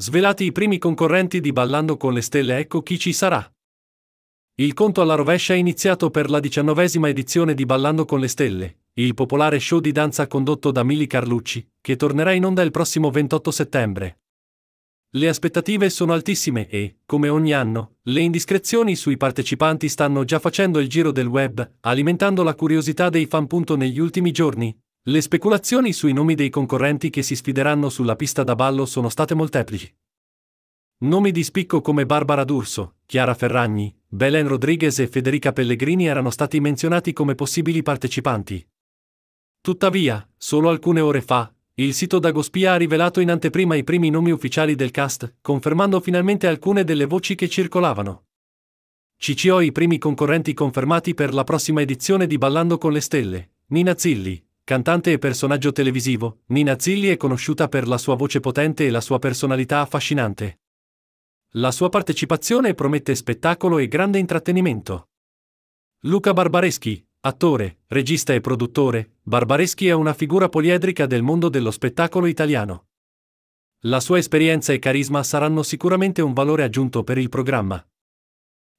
Svelati i primi concorrenti di Ballando con le Stelle, ecco chi ci sarà. Il conto alla rovescia è iniziato per la diciannovesima edizione di Ballando con le Stelle, il popolare show di danza condotto da Mili Carlucci, che tornerà in onda il prossimo 28 settembre. Le aspettative sono altissime e, come ogni anno, le indiscrezioni sui partecipanti stanno già facendo il giro del web, alimentando la curiosità dei fan. Negli ultimi giorni, le speculazioni sui nomi dei concorrenti che si sfideranno sulla pista da ballo sono state molteplici. Nomi di spicco come Barbara D'Urso, Chiara Ferragni, Belen Rodriguez e Federica Pellegrini erano stati menzionati come possibili partecipanti. Tuttavia, solo alcune ore fa, il sito Dagospia ha rivelato in anteprima i primi nomi ufficiali del cast, confermando finalmente alcune delle voci che circolavano. CCO i primi concorrenti confermati per la prossima edizione di Ballando con le Stelle, Nina Zilli, Cantante e personaggio televisivo, Nina Zilli è conosciuta per la sua voce potente e la sua personalità affascinante. La sua partecipazione promette spettacolo e grande intrattenimento. Luca Barbareschi, attore, regista e produttore, Barbareschi è una figura poliedrica del mondo dello spettacolo italiano. La sua esperienza e carisma saranno sicuramente un valore aggiunto per il programma.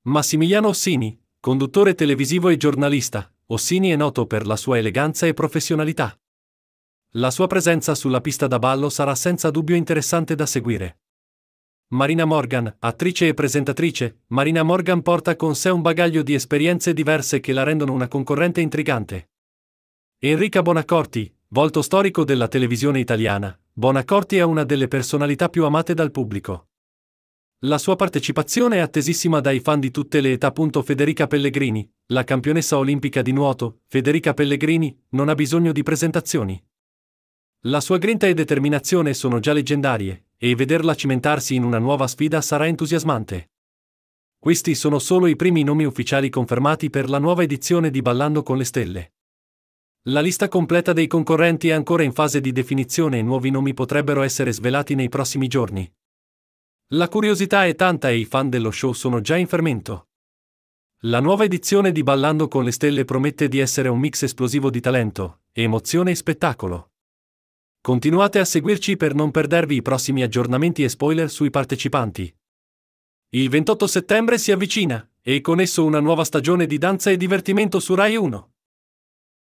Massimiliano Ossini, Conduttore televisivo e giornalista, Ossini è noto per la sua eleganza e professionalità. La sua presenza sulla pista da ballo sarà senza dubbio interessante da seguire. Marina Morgan, attrice e presentatrice, Marina Morgan porta con sé un bagaglio di esperienze diverse che la rendono una concorrente intrigante. Enrica Bonaccorti, volto storico della televisione italiana, Bonaccorti è una delle personalità più amate dal pubblico. La sua partecipazione è attesissima dai fan di tutte le età. Federica Pellegrini, la campionessa olimpica di nuoto, Federica Pellegrini, non ha bisogno di presentazioni. La sua grinta e determinazione sono già leggendarie, e vederla cimentarsi in una nuova sfida sarà entusiasmante. Questi sono solo i primi nomi ufficiali confermati per la nuova edizione di Ballando con le Stelle. La lista completa dei concorrenti è ancora in fase di definizione e nuovi nomi potrebbero essere svelati nei prossimi giorni. La curiosità è tanta e i fan dello show sono già in fermento. La nuova edizione di Ballando con le Stelle promette di essere un mix esplosivo di talento, emozione e spettacolo. Continuate a seguirci per non perdervi i prossimi aggiornamenti e spoiler sui partecipanti. Il 28 settembre si avvicina, e con esso una nuova stagione di danza e divertimento su Rai 1.